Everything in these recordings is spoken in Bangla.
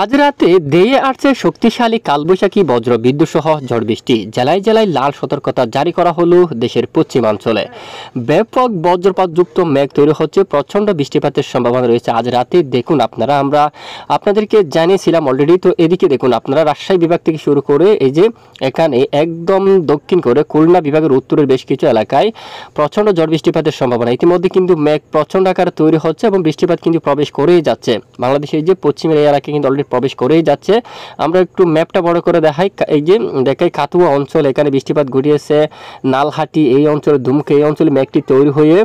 আজ রাতে দেয়ে আসছে শক্তিশালী কালবৈশাখী বজ্রবিদ্যুৎ সহ ঝড় বৃষ্টি জেলায় জেলায় লাল সতর্কতা জারি করা হলো দেশের পশ্চিমাঞ্চলে ব্যাপক বজ্রপাতযুক্ত মেঘ তৈরি হচ্ছে প্রচণ্ড বৃষ্টিপাতের সম্ভাবনা রয়েছে আজ রাতে দেখুন আপনারা আমরা আপনাদেরকে জানিয়েছিলাম অলরেডি তো এদিকে দেখুন আপনারা রাজশাহী বিভাগ থেকে শুরু করে এই যে এখানে একদম দক্ষিণ করে খুলনা বিভাগের উত্তরের বেশ কিছু এলাকায় প্রচণ্ড ঝড় বৃষ্টিপাতের সম্ভাবনা ইতিমধ্যে কিন্তু মেঘ প্রচণ্ড আকারে তৈরি হচ্ছে এবং বৃষ্টিপাত কিন্তু প্রবেশ করেই যাচ্ছে বাংলাদেশের যে পশ্চিমের এই এলাকায় কিন্তু অলরেডি প্রবেশ করেই যাচ্ছে আমরা একটু ম্যাপটা বড় করে দেখাই এই যে দেখাই খাতুয়া অঞ্চল এখানে বৃষ্টিপাত ঘটিয়েছে নালহাটি এই অঞ্চলে ধুমকে এই অঞ্চলে ম্যাপটি তৈরি হয়ে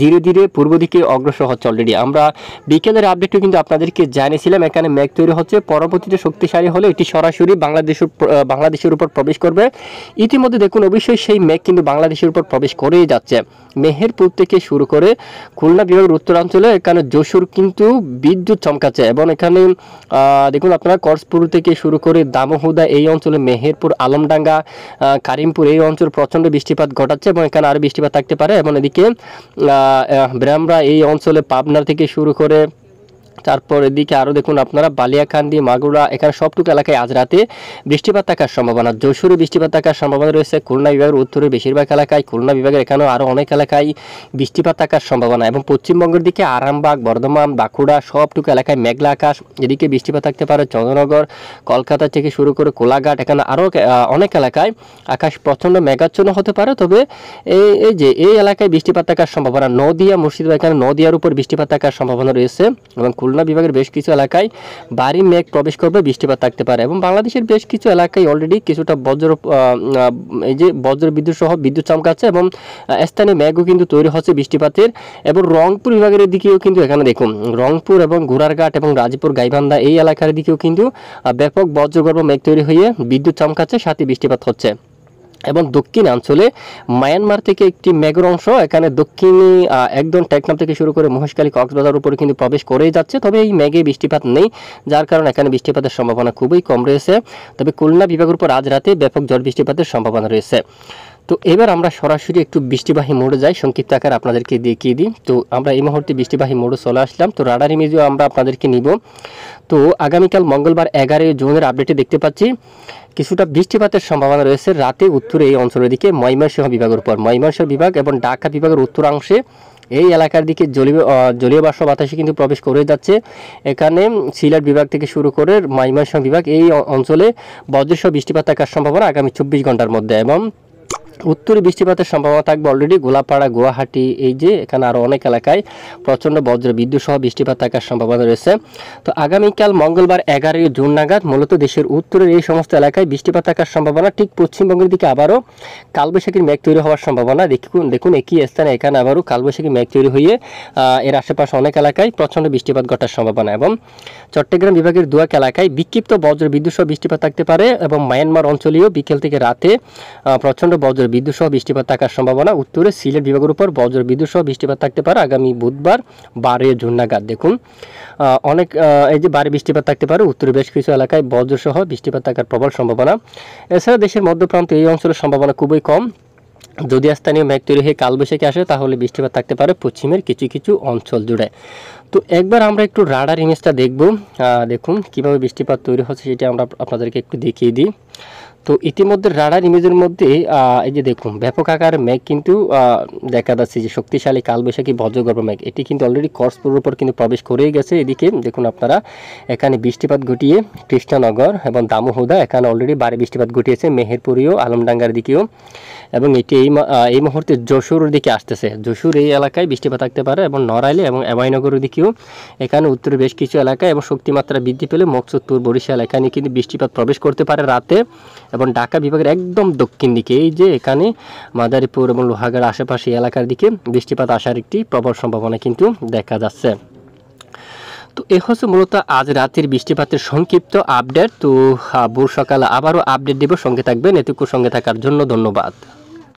ধীরে ধীরে পূর্ব দিকে অগ্রসর হচ্ছে অলরেডি আমরা বিকেলের আপডেটও কিন্তু আপনাদেরকে জানিয়েছিলাম এখানে মেঘ তৈরি হচ্ছে পরবর্তীতে শক্তিশালী হলে এটি সরাসরি বাংলাদেশের বাংলাদেশের উপর প্রবেশ করবে ইতিমধ্যে দেখুন অবশ্যই সেই মেঘ কিন্তু বাংলাদেশের উপর প্রবেশ করেই যাচ্ছে মেহেরপুর থেকে শুরু করে খুলনা বিভাগের উত্তরাঞ্চলে এখানে যশোর কিন্তু বিদ্যুৎ চমকাচ্ছে এবং এখানে দেখুন আপনারা করসপুর থেকে শুরু করে দামোহুদা এই অঞ্চলে মেহেরপুর আলমডাঙ্গা কারিমপুর এই অঞ্চল প্রচণ্ড বৃষ্টিপাত ঘটাচ্ছে এবং এখানে আরও বৃষ্টিপাত থাকতে পারে এবং এদিকে ব্রাহ্মরা এই অঞ্চলে পাবনা থেকে শুরু করে তারপর এদিকে আরও দেখুন আপনারা বালিয়াকান্দি মাগুরা এখানে সবটুকু এলাকায় আজ রাতে বৃষ্টিপাত থাকার সম্ভাবনা যশোরে বৃষ্টিপাত থাকার সম্ভাবনা রয়েছে খুলনা বিভাগের উত্তরে বেশিরভাগ এলাকায় খুলনা বিভাগের এখানেও আরও অনেক এলাকায় বৃষ্টিপাত থাকার সম্ভাবনা এবং পশ্চিমবঙ্গের দিকে আরামবাগ বর্ধমান বাঁকুড়া সবটুকু এলাকায় মেঘলা আকাশ এদিকে বৃষ্টিপাত থাকতে পারে চন্দ্রনগর কলকাতা থেকে শুরু করে কোলাঘাট এখানে আরও অনেক এলাকায় আকাশ প্রচণ্ড মেঘাচ্ছন্ন হতে পারে তবে এই যে এই এলাকায় বৃষ্টিপাত থাকার সম্ভাবনা নদিয়া মুর্শিদাবাদ এখানে নদিয়ার উপর বৃষ্টিপাত থাকার সম্ভাবনা রয়েছে এবং খুলনা বিভাগের বেশ কিছু এলাকায় বাড়ি মেঘ প্রবেশ করবে বৃষ্টিপাত থাকতে পারে এবং বাংলাদেশের বেশ কিছু এলাকায় অলরেডি কিছুটা বজ্র এই যে বজ্র বিদ্যুৎ সহ বিদ্যুৎ চমকাচ্ছে এবং স্থানীয় মেঘও কিন্তু তৈরি হচ্ছে বৃষ্টিপাতের এবং রংপুর বিভাগের দিকেও কিন্তু এখানে দেখুন রংপুর এবং ঘোড়ারঘাট এবং রাজপুর গাইবান্ধা এই এলাকার দিকেও কিন্তু ব্যাপক বজ্রগর্ভ মেঘ তৈরি হয়ে বিদ্যুৎ চমকাচ্ছে সাথে বৃষ্টিপাত হচ্ছে এবং দক্ষিণাঞ্চলে মায়ানমার থেকে একটি মেঘর অংশ এখানে দক্ষিণী একদম টেকনাম থেকে শুরু করে মহেশকালী কক্সবাজার উপরে কিন্তু প্রবেশ করেই যাচ্ছে তবে এই মেঘে বৃষ্টিপাত নেই যার কারণে এখানে বৃষ্টিপাতের সম্ভাবনা খুবই কম রয়েছে তবে কুলনা বিভাগের উপর আজ রাতে ব্যাপক জল বৃষ্টিপাতের সম্ভাবনা রয়েছে তো এবার আমরা সরাসরি একটু বৃষ্টিবাহী মোড়ে যাই সংক্ষিপ্ত আকার আপনাদেরকে দেখিয়ে দিই তো আমরা এই মুহূর্তে বৃষ্টিবাহী মোড়ে চলে আসলাম তো রাডার ইমেজও আমরা আপনাদেরকে নিব তো আগামীকাল মঙ্গলবার এগারোই জুনের আপডেটে দেখতে পাচ্ছি কিছুটা বৃষ্টিপাতের সম্ভাবনা রয়েছে রাতে উত্তরে এই অঞ্চলের দিকে ময়মনসিংহ বিভাগের উপর ময়মনসিংহ বিভাগ এবং ঢাকা বিভাগের উত্তরাংশে এই এলাকার দিকে জলীয় জলীয় বাষ্প বাতাসে কিন্তু প্রবেশ করে যাচ্ছে এখানে সিলেট বিভাগ থেকে শুরু করে ময়মনসিংহ বিভাগ এই অঞ্চলে বজ্রসহ বৃষ্টিপাত থাকার সম্ভাবনা আগামী চব্বিশ ঘন্টার মধ্যে এবং উত্তরে বৃষ্টিপাতের সম্ভাবনা থাকবে অলরেডি গোলাপাড়া গুয়াহাটি এই যে এখানে আরও অনেক এলাকায় প্রচণ্ড বজ্র বিদ্যুৎ সহ বৃষ্টিপাত থাকার সম্ভাবনা রয়েছে তো আগামীকাল মঙ্গলবার এগারোই জুন নাগাদ মূলত দেশের উত্তরের এই সমস্ত এলাকায় বৃষ্টিপাত থাকার সম্ভাবনা ঠিক পশ্চিমবঙ্গের দিকে আবারও কালবৈশাখীর মেঘ তৈরি হওয়ার সম্ভাবনা দেখুন দেখুন একই স্থানে এখানে আবারও কালবৈশাখী মেঘ তৈরি হয়ে এর আশেপাশে অনেক এলাকায় প্রচণ্ড বৃষ্টিপাত ঘটার সম্ভাবনা এবং চট্টগ্রাম বিভাগের দুয়াক এলাকায় বিক্ষিপ্ত বজ্র বিদ্যুৎ সহ বৃষ্টিপাত থাকতে পারে এবং মায়ানমার অঞ্চলেও বিকেল থেকে রাতে প্রচণ্ড বজ্র বিদ্যুৎ সহ বৃষ্টিপাত থাকার সম্ভাবনা উত্তরে সিলেট বিভাগের উপর বজ্র বিদ্যুৎ সহ বৃষ্টিপাত থাকতে পারে আগামী বুধবার বারে জুন নাগাদ দেখুন অনেক এই যে বারে বৃষ্টিপাত থাকতে পারে উত্তরে বেশ কিছু এলাকায় বজ্রসহ বৃষ্টিপাত থাকার প্রবল সম্ভাবনা এছাড়া দেশের মধ্যপ্রান্ত এই অঞ্চলের সম্ভাবনা খুবই কম যদি স্থানীয় মেঘ তৈরি হয়ে কালবৈশাখী আসে তাহলে বৃষ্টিপাত থাকতে পারে পশ্চিমের কিছু কিছু অঞ্চল জুড়ে তো একবার আমরা একটু রাডার ইমেজটা দেখব দেখুন কিভাবে বৃষ্টিপাত তৈরি হচ্ছে সেটা আমরা আপনাদেরকে একটু দেখিয়ে দিই তো ইতিমধ্যে রাডার ইমেজের মধ্যে এই যে দেখুন ব্যাপক আকার মেঘ কিন্তু দেখা যাচ্ছে যে শক্তিশালী কালবৈশাখী বজ্রগর্ভ মেঘ এটি কিন্তু অলরেডি করসপুরের উপর কিন্তু প্রবেশ করেই গেছে এদিকে দেখুন আপনারা এখানে বৃষ্টিপাত ঘটিয়ে কৃষ্ণনগর এবং দামোহদা এখানে অলরেডি বাড়ি বৃষ্টিপাত ঘটিয়েছে মেহেরপুরিও আলমডাঙ্গার দিকেও এবং এটি এই এই মুহূর্তে যশোর দিকে আসতেছে যশোর এই এলাকায় বৃষ্টিপাত থাকতে পারে এবং নড়াইলে এবং এমাইনগরের দিকেও এখানে উত্তরের বেশ কিছু এলাকায় এবং শক্তিমাত্রা বৃদ্ধি পেলে মকসুদপুর বরিশাল এখানে কিন্তু বৃষ্টিপাত প্রবেশ করতে পারে রাতে এবং ঢাকা বিভাগের একদম দক্ষিণ দিকে এই যে এখানে মাদারীপুর এবং লোহাগাড় আশেপাশে এলাকার দিকে বৃষ্টিপাত আসার একটি প্রবল সম্ভাবনা কিন্তু দেখা যাচ্ছে তো এ হচ্ছে মূলত আজ রাতের বৃষ্টিপাতের সংক্ষিপ্ত আপডেট তো ভোর সকালে আবারও আপডেট দেব সঙ্গে থাকবেন এটুকু সঙ্গে থাকার জন্য ধন্যবাদ